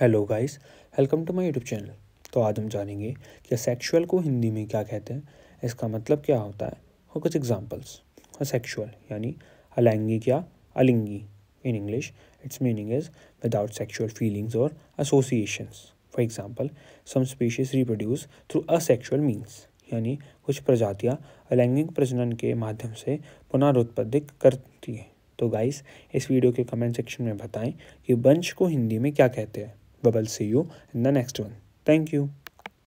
hello guys welcome to my YouTube channel तो आज हम जानेंगे कि सेक्शुअल को हिंदी में क्या कहते हैं इसका मतलब क्या होता है और कुछ एग्जांपल्स हाँ, सेक्शुअल यानी अलैंगिक या अलिंगी in English its meaning is without sexual feelings और associations for example some species reproduce through asexual means यानी कुछ प्रजातियाँ अलैंगिक प्रजनन के माध्यम से पुनरुत्पादित करती हैं तो गाइस इस वीडियो के कमेंट सेक्शन में बताएं कि वंश को हिंदी में क्या कहते हैं we will see you in the next one thank you